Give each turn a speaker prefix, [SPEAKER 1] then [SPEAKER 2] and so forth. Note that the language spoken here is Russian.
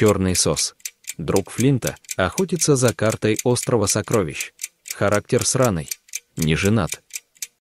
[SPEAKER 1] Черный сос. Друг Флинта
[SPEAKER 2] охотится за картой острова сокровищ. Характер сраный.
[SPEAKER 3] Не женат.